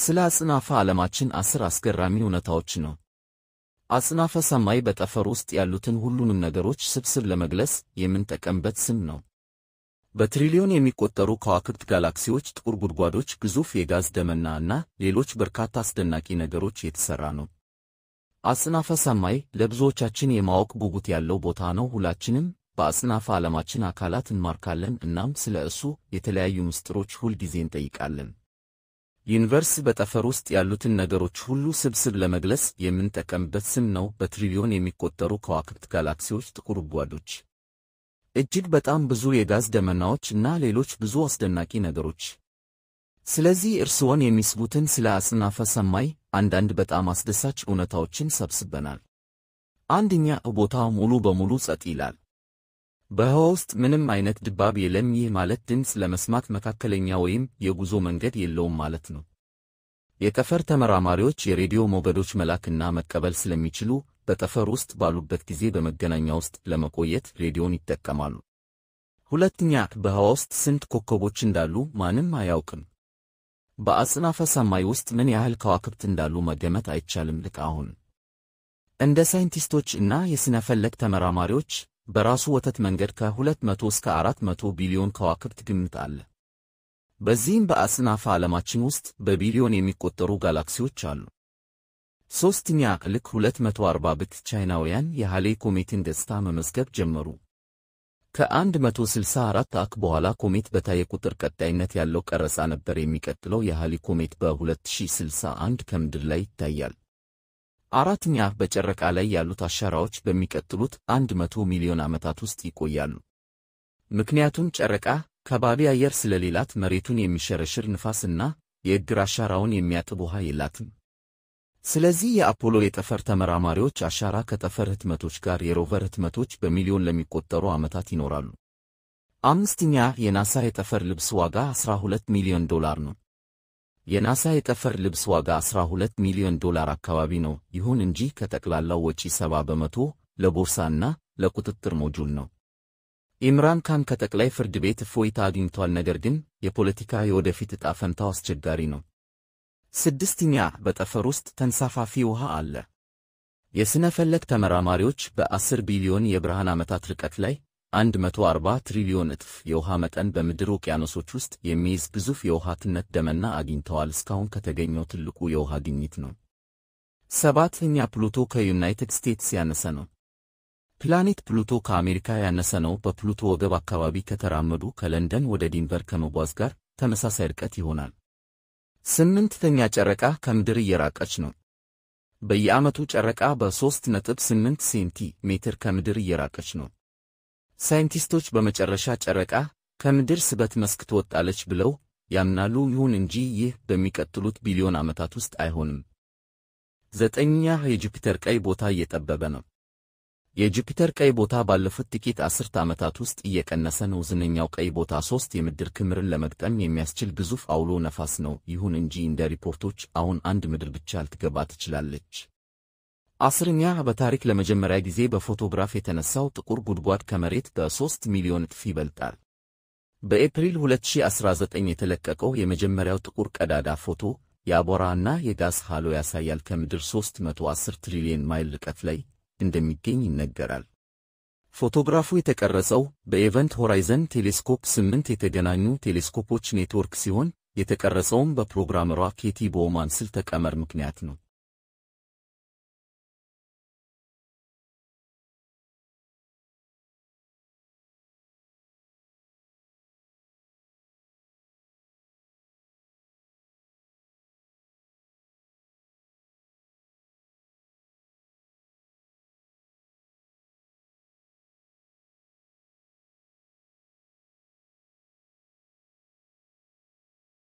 ስለ አጽናፈ ዓለማችን አስር አስገራሚ እውነታዎች ነው። አጽናፈ ሰማይ በጠፈር ውስጥ ያሉትን ሁሉንም ነገሮች ስብስብ ለመግለጽ የምንጠቀምበት ስም ነው። በትሪሊዮን የሚቆጠሩ ከዋክብት፣ ጋላክሲዎች፣ ጥቁር ጉድጓዶች፣ ግዙፍ የጋዝ ደመና እና ሌሎች በርካታ አስደናቂ ነገሮች የተሠራ ነው። አጽናፈ ሰማይ ለብዙዎቻችን የማወቅ ጉጉት ያለው ቦታ ነው። ሁላችንም በአጽናፈ ዓለማችን አካላት እንማርካለን እናም ስለ እሱ የተለያዩ ምስጢሮች ሁል ጊዜ እንጠይቃለን። ዩኒቨርስ በጠፈር ውስጥ ያሉትን ነገሮች ሁሉ ስብስብ ለመግለጽ የምንጠቀምበት ስም ነው። በትሪሊዮን የሚቆጠሩ ከዋክብት፣ ጋላክሲዎች፣ ጥቁር ጓዶች፣ እጅግ በጣም ብዙ የጋዝ ደመናዎች እና ሌሎች ብዙ አስደናቂ ነገሮች። ስለዚህ እርስዎን የሚስቡትን ስለ አጽናፈ ሰማይ አንዳንድ በጣም አስደሳች እውነታዎችን ሰብስበናል። አንደኛ፣ ቦታው ሙሉ በሙሉ ጸጥ ይላል። በህዋ ውስጥ ምንም አይነት ድባብ የለም። ይህ ማለት ድምፅ ለመስማት መካከለኛ ወይም የጉዞ መንገድ የለውም ማለት ነው። የጠፈር ተመራማሪዎች የሬዲዮ ሞገዶች መላክና መቀበል ስለሚችሉ በጠፈር ውስጥ ባሉበት ጊዜ በመገናኛ ውስጥ ለመቆየት ሬዲዮን ይጠቀማሉ። ሁለተኛ፣ በህዋ ውስጥ ስንት ኮከቦች እንዳሉ ማንም አያውቅም። በአጽናፈ ሰማይ ውስጥ ምን ያህል ከዋክብት እንዳሉ መገመት አይቻልም። ልክ አሁን እንደ ሳይንቲስቶች እና የሥነ ፈለክ ተመራማሪዎች በራሱ ወተት መንገድ ከ200 እስከ 400 ቢሊዮን ከዋክብት ግምት አለ። በዚህም በአጽናፈ ዓለማችን ውስጥ በቢሊዮን የሚቆጠሩ ጋላክሲዎች አሉ። ሦስተኛ ልክ 240 ብት ቻይናውያን የሃሌ ኮሜትን ገጽታ መመዝገብ ጀመሩ። ከ164 አክ በኋላ ኮሜት በታየ ቁጥር ቀጣይነት ያለው ቀረጻ ነበር። የሚቀጥለው የሃሌ ኮሜት በ2061 ከምድር ላይ ይታያል። አራተኛ በጨረቃ ላይ ያሉት አሻራዎች በሚቀጥሉት 100 ሚሊዮን ዓመታት ውስጥ ይቆያሉ። ምክንያቱም ጨረቃ ከባቢ አየር ስለሌላት መሬቱን የሚሸረሽር ንፋስና የእግር አሻራውን የሚያጥብ ውሃ የላትም። ስለዚህ የአፖሎ የጠፈር ተመራማሪዎች አሻራ ከጠፈር ህትመቶች ጋር የሮቨር ህትመቶች በሚሊዮን ለሚቆጠሩ ዓመታት ይኖራሉ። አምስተኛ የናሳ የጠፈር ልብስ ዋጋ 12 ሚሊዮን ዶላር ነው። የናሳ የጠፈር ልብስ ዋጋ 12 ሚሊዮን ዶላር አካባቢ ነው። ይሁን እንጂ ከጠቅላላው ወጪ 70 በመቶ ለቦርሳና ለቁጥጥር ሞጁል ነው። ኢምራን ካን ከጠቅላይ ፍርድ ቤት እፎይታ አግኝቷል። ነገር ግን የፖለቲካ የወደፊት ዕጣ ፈንታው አስቸጋሪ ነው። ስድስተኛ በጠፈር ውስጥ ተንሳፋፊ ውሃ አለ። የሥነ ፈለክ ተመራማሪዎች በ10 ቢሊዮን የብርሃን ዓመታት ርቀት ላይ 140 ትሪሊዮን እጥፍ የውሃ መጠን በምድር ውቅያኖሶች ውስጥ የሚይዝ ግዙፍ የውሃ ትነት ደመና አግኝተዋል። እስካሁን ከተገኘው ትልቁ የውሃ ግኝት ነው። ሰባተኛ ፕሉቶ ከዩናይትድ ስቴትስ ያነሰ ነው። ፕላኔት ፕሉቶ ከአሜሪካ ያነሰ ነው። በፕሉቶ ወገብ አካባቢ ከተራመዱ ከለንደን ወደ ዲንቨር ከመጓዝ ጋር ተመሳሳይ ርቀት ይሆናል። ስምንተኛ ጨረቃ ከምድር እየራቀች ነው። በየዓመቱ ጨረቃ በ3.8 ሴንቲ ሜትር ከምድር እየራቀች ነው። ሳይንቲስቶች በመጨረሻ ጨረቃ ከምድር ስበት መስክ ትወጣለች ብለው ያምናሉ። ይሁን እንጂ ይህ በሚቀጥሉት ቢሊዮን ዓመታት ውስጥ አይሆንም። ዘጠኛ የጁፒተር ቀይ ቦታ እየጠበበ ነው። የጁፒተር ቀይ ቦታ ባለፉት ጥቂት አስርት ዓመታት ውስጥ እየቀነሰ ነው። ዝነኛው ቀይ ቦታ ሦስት የምድር ክምርን ለመግጠም የሚያስችል ግዙፍ አውሎ ነፋስ ነው። ይሁን እንጂ እንደ ሪፖርቶች አሁን አንድ ምድር ብቻ ልትገባ ትችላለች። አስረኛ በታሪክ ለመጀመሪያ ጊዜ በፎቶግራፍ የተነሳው ጥቁር ጉድጓድ ከመሬት በ3 ሚሊዮን እጥፍ ይበልጣል። በኤፕሪል 2019 የተለቀቀው የመጀመሪያው ጥቁር ቀዳዳ ፎቶ የአቧራና የጋዝ ሃሎ ያሳያል። ከምድር 310 ትሪሊየን ማይል ርቀት ላይ እንደሚገኝ ይነገራል። ፎቶግራፉ የተቀረጸው በኤቨንት ሆራይዘን ቴሌስኮፕ 8 የተገናኙ ቴሌስኮፖች ኔትወርክ ሲሆን የተቀረጸውም በፕሮግራመሯ ኬቲ ቦማን ስልተ ቀመር ምክንያት ነው።